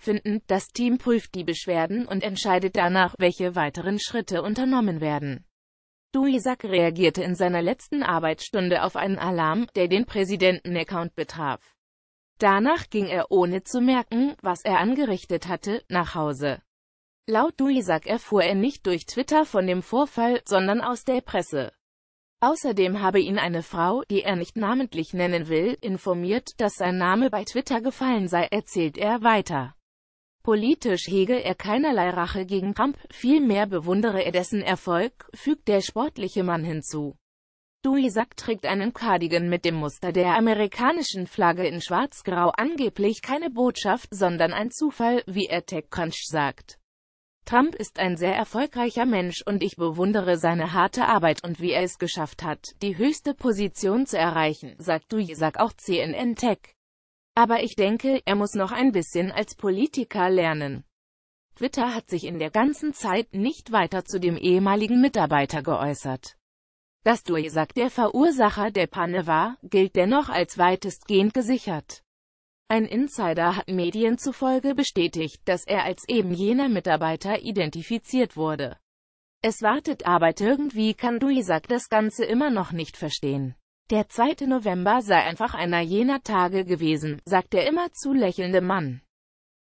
finden, das Team prüft die Beschwerden und entscheidet danach, welche weiteren Schritte unternommen werden. Duisac reagierte in seiner letzten Arbeitsstunde auf einen Alarm, der den Präsidenten-Account betraf. Danach ging er ohne zu merken, was er angerichtet hatte, nach Hause. Laut Duisac erfuhr er nicht durch Twitter von dem Vorfall, sondern aus der Presse. Außerdem habe ihn eine Frau, die er nicht namentlich nennen will, informiert, dass sein Name bei Twitter gefallen sei, erzählt er weiter. Politisch hege er keinerlei Rache gegen Trump, vielmehr bewundere er dessen Erfolg, fügt der sportliche Mann hinzu. Duisac trägt einen Cardigan mit dem Muster der amerikanischen Flagge in schwarz-grau angeblich keine Botschaft, sondern ein Zufall, wie er TechCrunch sagt. Trump ist ein sehr erfolgreicher Mensch und ich bewundere seine harte Arbeit und wie er es geschafft hat, die höchste Position zu erreichen, sagt Duisac auch CNN Tech. Aber ich denke, er muss noch ein bisschen als Politiker lernen. Twitter hat sich in der ganzen Zeit nicht weiter zu dem ehemaligen Mitarbeiter geäußert. Dass Duesack der Verursacher der Panne war, gilt dennoch als weitestgehend gesichert. Ein Insider hat Medien zufolge bestätigt, dass er als eben jener Mitarbeiter identifiziert wurde. Es wartet aber irgendwie kann Duisak das Ganze immer noch nicht verstehen. Der 2. November sei einfach einer jener Tage gewesen, sagt der immer zu lächelnde Mann.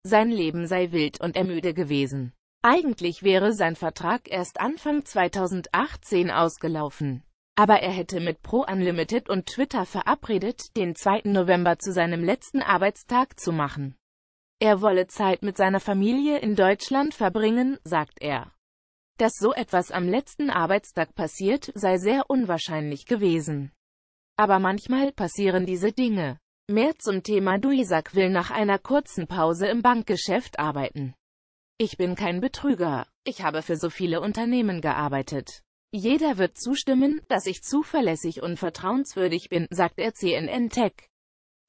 Sein Leben sei wild und ermüde gewesen. Eigentlich wäre sein Vertrag erst Anfang 2018 ausgelaufen. Aber er hätte mit Pro Unlimited und Twitter verabredet, den 2. November zu seinem letzten Arbeitstag zu machen. Er wolle Zeit mit seiner Familie in Deutschland verbringen, sagt er. Dass so etwas am letzten Arbeitstag passiert, sei sehr unwahrscheinlich gewesen. Aber manchmal passieren diese Dinge. Mehr zum Thema Duisac will nach einer kurzen Pause im Bankgeschäft arbeiten. Ich bin kein Betrüger. Ich habe für so viele Unternehmen gearbeitet. Jeder wird zustimmen, dass ich zuverlässig und vertrauenswürdig bin, sagt er CNN Tech.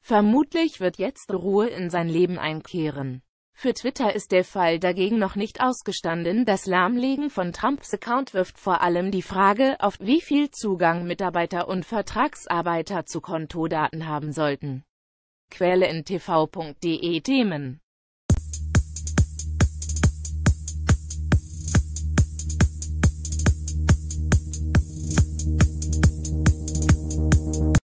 Vermutlich wird jetzt Ruhe in sein Leben einkehren. Für Twitter ist der Fall dagegen noch nicht ausgestanden. Das Lahmlegen von Trumps Account wirft vor allem die Frage auf, wie viel Zugang Mitarbeiter und Vertragsarbeiter zu Kontodaten haben sollten. Quelle in tv.de Themen